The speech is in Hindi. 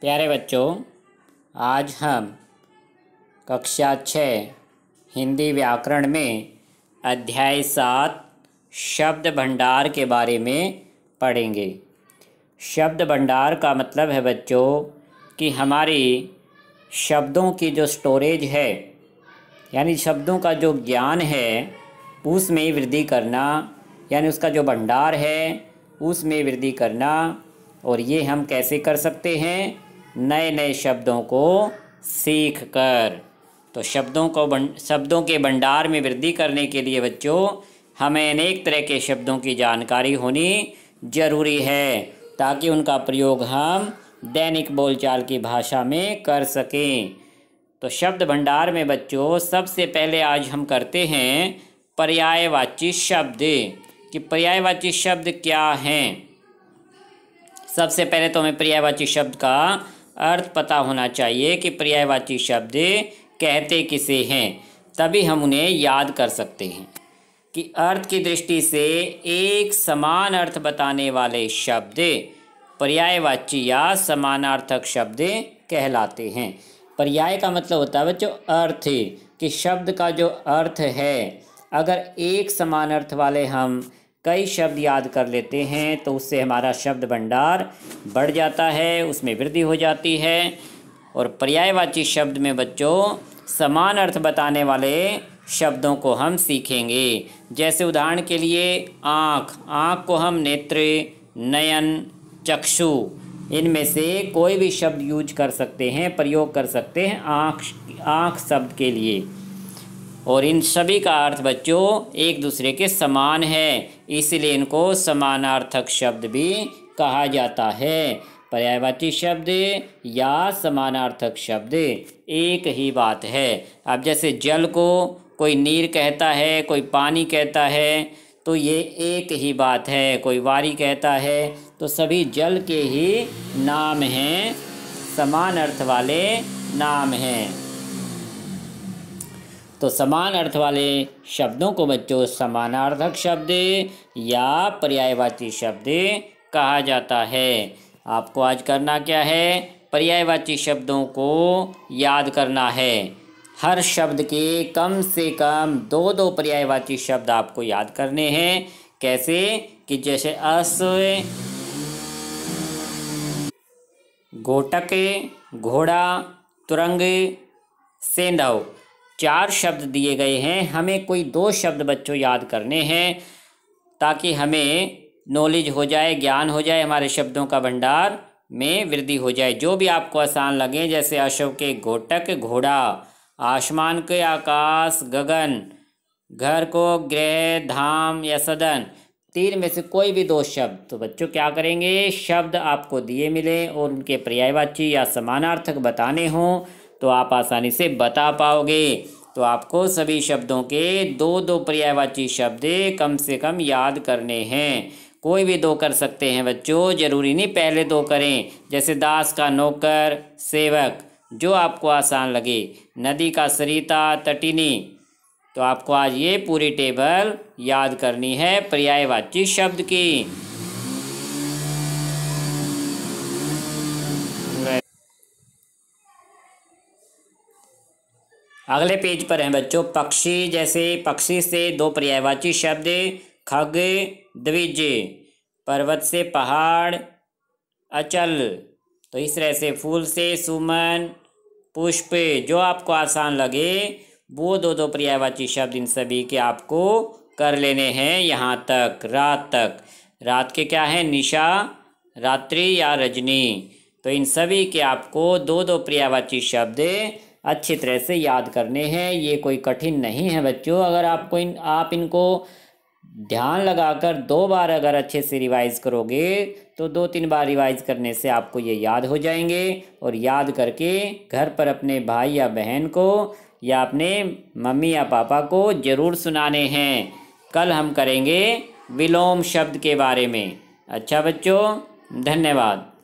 प्यारे बच्चों आज हम कक्षा छः हिंदी व्याकरण में अध्याय सात शब्द भंडार के बारे में पढ़ेंगे शब्द भंडार का मतलब है बच्चों कि हमारी शब्दों की जो स्टोरेज है यानी शब्दों का जो ज्ञान है उसमें वृद्धि करना यानी उसका जो भंडार है उसमें वृद्धि करना और ये हम कैसे कर सकते हैं नए नए शब्दों को सीख कर तो शब्दों को शब्दों के भंडार में वृद्धि करने के लिए बच्चों हमें अनेक तरह के शब्दों की जानकारी होनी जरूरी है ताकि उनका प्रयोग हम दैनिक बोलचाल की भाषा में कर सकें तो शब्द भंडार में बच्चों सबसे पहले आज हम करते हैं पर्यायवाची शब्द कि पर्यायवाची शब्द क्या हैं सबसे पहले तो हमें पर्यायवाची शब्द का अर्थ पता होना चाहिए कि पर्यायवाची शब्द कहते किसे हैं तभी हम उन्हें याद कर सकते हैं कि अर्थ की दृष्टि से एक समान अर्थ बताने वाले शब्द पर्यायवाची या समानार्थक शब्द कहलाते हैं पर्याय का मतलब होता है बच्चों अर्थ कि शब्द का जो अर्थ है अगर एक समान अर्थ वाले हम कई शब्द याद कर लेते हैं तो उससे हमारा शब्द भंडार बढ़ जाता है उसमें वृद्धि हो जाती है और पर्यायवाची शब्द में बच्चों समान अर्थ बताने वाले शब्दों को हम सीखेंगे जैसे उदाहरण के लिए आँख आँख को हम नेत्र नयन चक्षु इनमें से कोई भी शब्द यूज कर सकते हैं प्रयोग कर सकते हैं आँख आँख शब्द के लिए और इन सभी का अर्थ बच्चों एक दूसरे के समान है इसलिए इनको समानार्थक शब्द भी कहा जाता है पर्यायवाची शब्द या समानार्थक शब्द एक ही बात है अब जैसे जल को कोई नीर कहता है कोई पानी कहता है तो ये एक ही बात है कोई वारी कहता है तो सभी जल के ही नाम हैं समान अर्थ वाले नाम हैं तो समान अर्थ वाले शब्दों को बच्चों समानार्थक शब्द या पर्यायवाची शब्द कहा जाता है आपको आज करना क्या है पर्यायवाची शब्दों को याद करना है हर शब्द के कम से कम दो दो पर्यायवाची शब्द आपको याद करने हैं कैसे कि जैसे अस घोटक घोड़ा तुरंग सेंधव चार शब्द दिए गए हैं हमें कोई दो शब्द बच्चों याद करने हैं ताकि हमें नॉलेज हो जाए ज्ञान हो जाए हमारे शब्दों का भंडार में वृद्धि हो जाए जो भी आपको आसान लगे जैसे अशोक के घोटक घोड़ा आसमान के आकाश गगन घर को ग्रह धाम या सदन तीन में से कोई भी दो शब्द तो बच्चों क्या करेंगे शब्द आपको दिए मिले और उनके पर्यायवाची या समानार्थक बताने हों तो आप आसानी से बता पाओगे तो आपको सभी शब्दों के दो दो पर्यायवाची शब्द कम से कम याद करने हैं कोई भी दो कर सकते हैं बच्चों जरूरी नहीं पहले दो करें जैसे दास का नौकर सेवक जो आपको आसान लगे नदी का सरिता तटिनी तो आपको आज ये पूरी टेबल याद करनी है पर्यायवाची शब्द की अगले पेज पर हैं बच्चों पक्षी जैसे पक्षी से दो पर्यायवाची शब्द खग द्विज पर्वत से पहाड़ अचल तो इस तरह से फूल से सुमन पुष्प जो आपको आसान लगे वो दो दो पर्यायवाची शब्द इन सभी के आपको कर लेने हैं यहाँ तक रात तक रात के क्या है निशा रात्रि या रजनी तो इन सभी के आपको दो दो पर्यायवाची शब्द अच्छी तरह से याद करने हैं ये कोई कठिन नहीं है बच्चों अगर आपको इन आप इनको ध्यान लगाकर दो बार अगर अच्छे से रिवाइज़ करोगे तो दो तीन बार रिवाइज़ करने से आपको ये याद हो जाएंगे और याद करके घर पर अपने भाई या बहन को या अपने मम्मी या पापा को ज़रूर सुनाने हैं कल हम करेंगे विलोम शब्द के बारे में अच्छा बच्चों धन्यवाद